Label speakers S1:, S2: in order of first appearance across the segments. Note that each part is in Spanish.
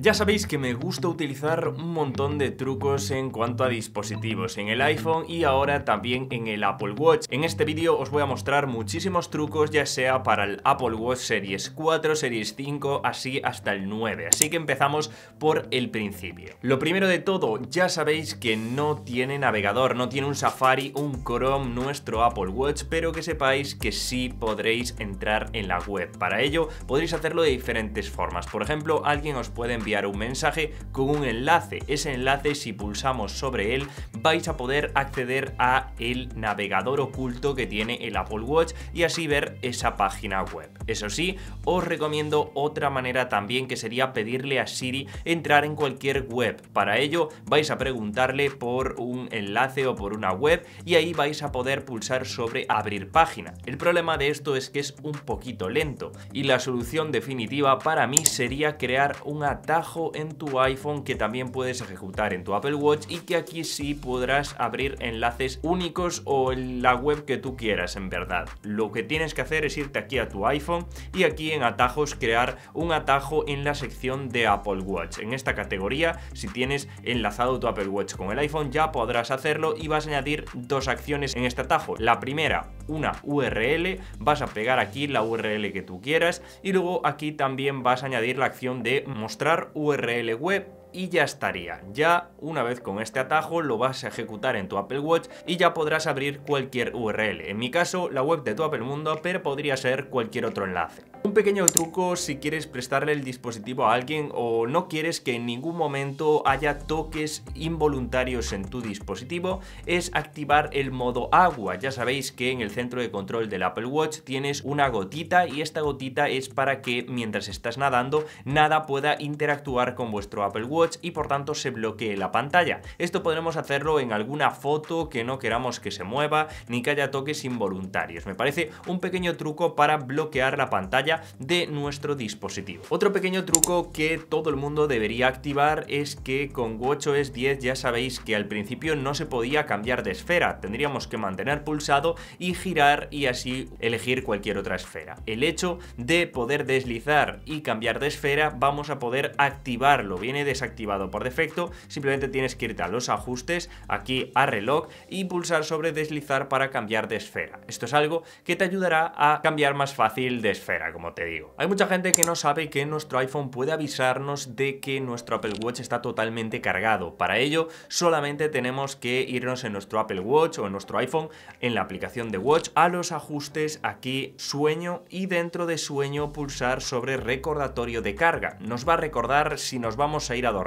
S1: Ya sabéis que me gusta utilizar un montón de trucos en cuanto a dispositivos, en el iPhone y ahora también en el Apple Watch. En este vídeo os voy a mostrar muchísimos trucos, ya sea para el Apple Watch Series 4, Series 5, así hasta el 9. Así que empezamos por el principio. Lo primero de todo, ya sabéis que no tiene navegador, no tiene un Safari, un Chrome, nuestro Apple Watch, pero que sepáis que sí podréis entrar en la web. Para ello, podréis hacerlo de diferentes formas. Por ejemplo, alguien os puede enviar un mensaje con un enlace. Ese enlace, si pulsamos sobre él, vais a poder acceder a el navegador oculto que tiene el Apple Watch y así ver esa página web. Eso sí, os recomiendo otra manera también que sería pedirle a Siri entrar en cualquier web. Para ello vais a preguntarle por un enlace o por una web y ahí vais a poder pulsar sobre abrir página. El problema de esto es que es un poquito lento y la solución definitiva para mí sería crear un ataque en tu iPhone que también puedes ejecutar en tu Apple Watch y que aquí sí podrás abrir enlaces únicos o en la web que tú quieras en verdad. Lo que tienes que hacer es irte aquí a tu iPhone y aquí en atajos crear un atajo en la sección de Apple Watch. En esta categoría, si tienes enlazado tu Apple Watch con el iPhone ya podrás hacerlo y vas a añadir dos acciones en este atajo. La primera, una URL, vas a pegar aquí la URL que tú quieras y luego aquí también vas a añadir la acción de mostrar URL web y ya estaría. Ya una vez con este atajo lo vas a ejecutar en tu Apple Watch y ya podrás abrir cualquier URL. En mi caso, la web de tu Apple Mundo, pero podría ser cualquier otro enlace. Un pequeño truco si quieres prestarle el dispositivo a alguien o no quieres que en ningún momento haya toques involuntarios en tu dispositivo es activar el modo agua. Ya sabéis que en el centro de control del Apple Watch tienes una gotita y esta gotita es para que mientras estás nadando nada pueda interactuar con vuestro Apple Watch y por tanto se bloquee la pantalla. Esto podremos hacerlo en alguna foto que no queramos que se mueva ni que haya toques involuntarios. Me parece un pequeño truco para bloquear la pantalla de nuestro dispositivo. Otro pequeño truco que todo el mundo debería activar es que con WatchOS 10 ya sabéis que al principio no se podía cambiar de esfera, tendríamos que mantener pulsado y girar y así elegir cualquier otra esfera. El hecho de poder deslizar y cambiar de esfera vamos a poder activarlo, viene desactivado activado por defecto, simplemente tienes que irte a los ajustes, aquí a reloj y pulsar sobre deslizar para cambiar de esfera. Esto es algo que te ayudará a cambiar más fácil de esfera, como te digo. Hay mucha gente que no sabe que nuestro iPhone puede avisarnos de que nuestro Apple Watch está totalmente cargado. Para ello, solamente tenemos que irnos en nuestro Apple Watch o en nuestro iPhone, en la aplicación de Watch, a los ajustes, aquí sueño y dentro de sueño pulsar sobre recordatorio de carga. Nos va a recordar si nos vamos a ir a dormir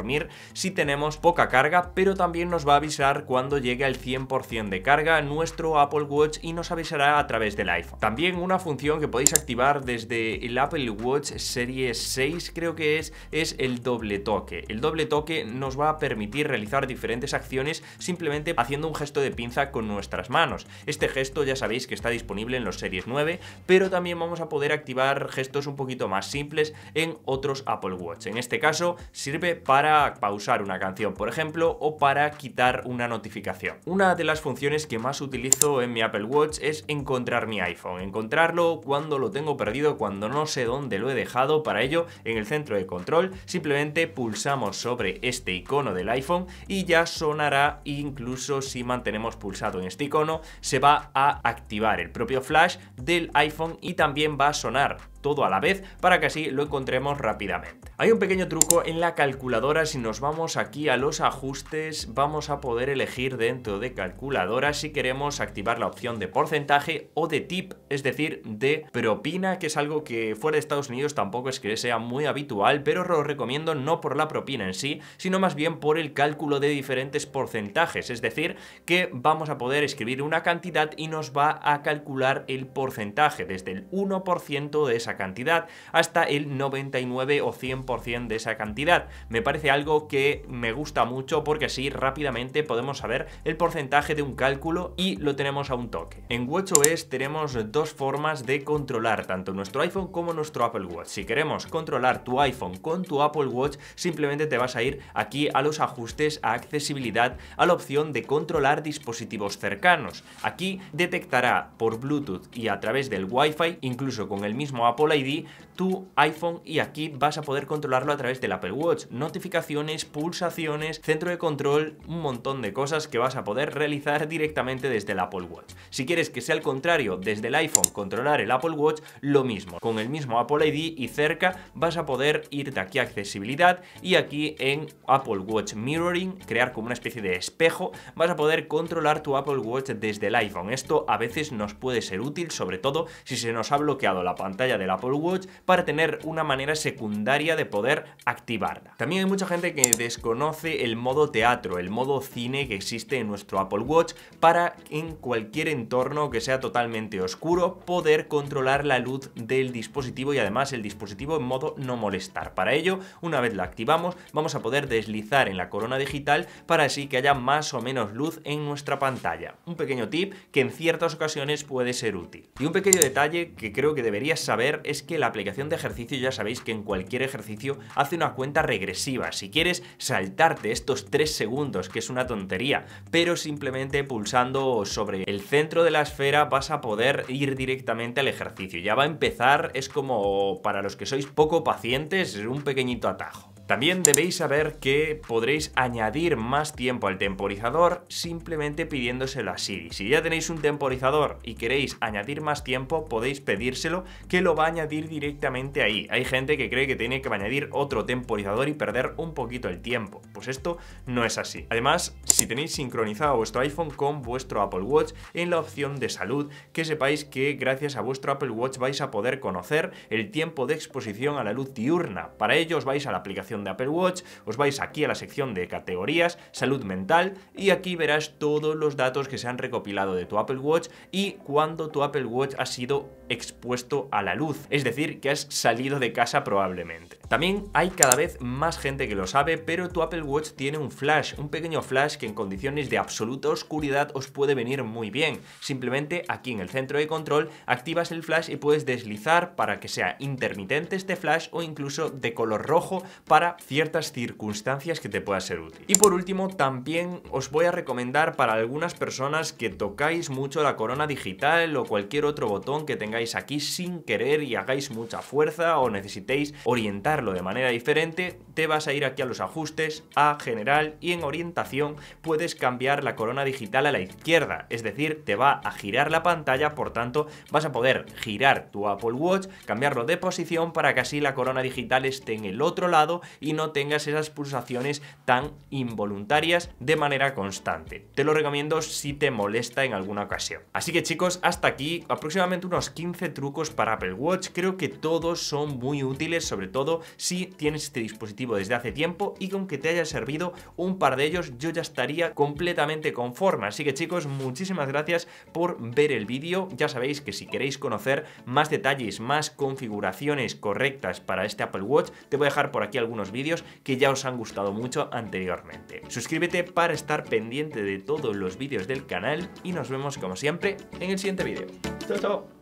S1: si tenemos poca carga, pero también nos va a avisar cuando llegue al 100% de carga nuestro Apple Watch y nos avisará a través del iPhone. También una función que podéis activar desde el Apple Watch Series 6, creo que es, es el doble toque. El doble toque nos va a permitir realizar diferentes acciones simplemente haciendo un gesto de pinza con nuestras manos. Este gesto ya sabéis que está disponible en los Series 9, pero también vamos a poder activar gestos un poquito más simples en otros Apple Watch. En este caso sirve para para pausar una canción, por ejemplo, o para quitar una notificación. Una de las funciones que más utilizo en mi Apple Watch es encontrar mi iPhone, encontrarlo cuando lo tengo perdido, cuando no sé dónde lo he dejado. Para ello, en el centro de control, simplemente pulsamos sobre este icono del iPhone y ya sonará incluso si mantenemos pulsado en este icono, se va a activar el propio flash del iPhone y también va a sonar todo a la vez para que así lo encontremos rápidamente. Hay un pequeño truco en la calculadora, si nos vamos aquí a los ajustes vamos a poder elegir dentro de calculadora si queremos activar la opción de porcentaje o de tip, es decir, de propina, que es algo que fuera de Estados Unidos tampoco es que sea muy habitual, pero lo recomiendo no por la propina en sí, sino más bien por el cálculo de diferentes porcentajes, es decir, que vamos a poder escribir una cantidad y nos va a calcular el porcentaje, desde el 1% de esa cantidad hasta el 99 o 100% de esa cantidad. Me parece algo que me gusta mucho porque así rápidamente podemos saber el porcentaje de un cálculo y lo tenemos a un toque. En WatchOS tenemos dos formas de controlar tanto nuestro iPhone como nuestro Apple Watch. Si queremos controlar tu iPhone con tu Apple Watch, simplemente te vas a ir aquí a los ajustes a accesibilidad, a la opción de controlar dispositivos cercanos. Aquí detectará por Bluetooth y a través del Wi-Fi, incluso con el mismo Apple ID, tu iPhone y aquí vas a poder controlarlo a través del Apple Watch, notificaciones, pulsaciones, centro de control, un montón de cosas que vas a poder realizar directamente desde el Apple Watch. Si quieres que sea al contrario, desde el iPhone controlar el Apple Watch, lo mismo. Con el mismo Apple ID y cerca vas a poder ir de aquí a accesibilidad y aquí en Apple Watch Mirroring, crear como una especie de espejo, vas a poder controlar tu Apple Watch desde el iPhone. Esto a veces nos puede ser útil, sobre todo si se nos ha bloqueado la pantalla de Apple Watch para tener una manera secundaria de poder activarla. También hay mucha gente que desconoce el modo teatro, el modo cine que existe en nuestro Apple Watch para en cualquier entorno que sea totalmente oscuro poder controlar la luz del dispositivo y además el dispositivo en modo no molestar. Para ello, una vez la activamos, vamos a poder deslizar en la corona digital para así que haya más o menos luz en nuestra pantalla. Un pequeño tip que en ciertas ocasiones puede ser útil. Y un pequeño detalle que creo que deberías saber es que la aplicación de ejercicio, ya sabéis que en cualquier ejercicio hace una cuenta regresiva. Si quieres saltarte estos 3 segundos, que es una tontería, pero simplemente pulsando sobre el centro de la esfera vas a poder ir directamente al ejercicio. Ya va a empezar, es como para los que sois poco pacientes, es un pequeñito atajo. También debéis saber que podréis añadir más tiempo al temporizador simplemente pidiéndoselo a Siri. Si ya tenéis un temporizador y queréis añadir más tiempo, podéis pedírselo que lo va a añadir directamente ahí. Hay gente que cree que tiene que añadir otro temporizador y perder un poquito el tiempo. Pues esto no es así. Además, si tenéis sincronizado vuestro iPhone con vuestro Apple Watch en la opción de salud, que sepáis que gracias a vuestro Apple Watch vais a poder conocer el tiempo de exposición a la luz diurna. Para ello os vais a la aplicación de Apple Watch, os vais aquí a la sección de categorías, salud mental, y aquí verás todos los datos que se han recopilado de tu Apple Watch y cuando tu Apple Watch ha sido expuesto a la luz, es decir, que has salido de casa probablemente. También hay cada vez más gente que lo sabe, pero tu Apple Watch tiene un flash, un pequeño flash que en condiciones de absoluta oscuridad os puede venir muy bien. Simplemente aquí en el centro de control activas el flash y puedes deslizar para que sea intermitente este flash o incluso de color rojo para ciertas circunstancias que te pueda ser útil. Y por último, también os voy a recomendar para algunas personas que tocáis mucho la corona digital o cualquier otro botón que tengáis aquí sin querer y hagáis mucha fuerza o necesitéis orientarlo de manera diferente, te vas a ir aquí a los ajustes, a general y en orientación puedes cambiar la corona digital a la izquierda, es decir, te va a girar la pantalla, por tanto vas a poder girar tu Apple Watch, cambiarlo de posición para que así la corona digital esté en el otro lado y no tengas esas pulsaciones tan involuntarias de manera constante. Te lo recomiendo si te molesta en alguna ocasión. Así que chicos, hasta aquí aproximadamente unos 15 trucos para Apple Watch, creo que todos son muy útiles, sobre todo si tienes este dispositivo desde hace tiempo y con que te haya servido un par de ellos yo ya estaría completamente conforme. Así que chicos, muchísimas gracias por ver el vídeo. Ya sabéis que si queréis conocer más detalles, más configuraciones correctas para este Apple Watch, te voy a dejar por aquí algunos vídeos que ya os han gustado mucho anteriormente. Suscríbete para estar pendiente de todos los vídeos del canal y nos vemos como siempre en el siguiente vídeo. ¡Chao, chao!